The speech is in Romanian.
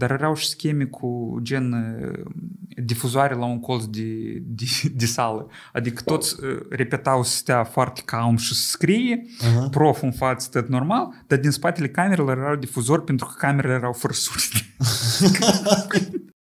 dar erau și scheme cu gen uh, difuzoare la un colț de, de, de sală. Adică toți uh, repetau să stea foarte calm și să scrie, uh-huh. prof în față tot normal, dar din spatele camerelor erau difuzori pentru că camerele erau fărsuri.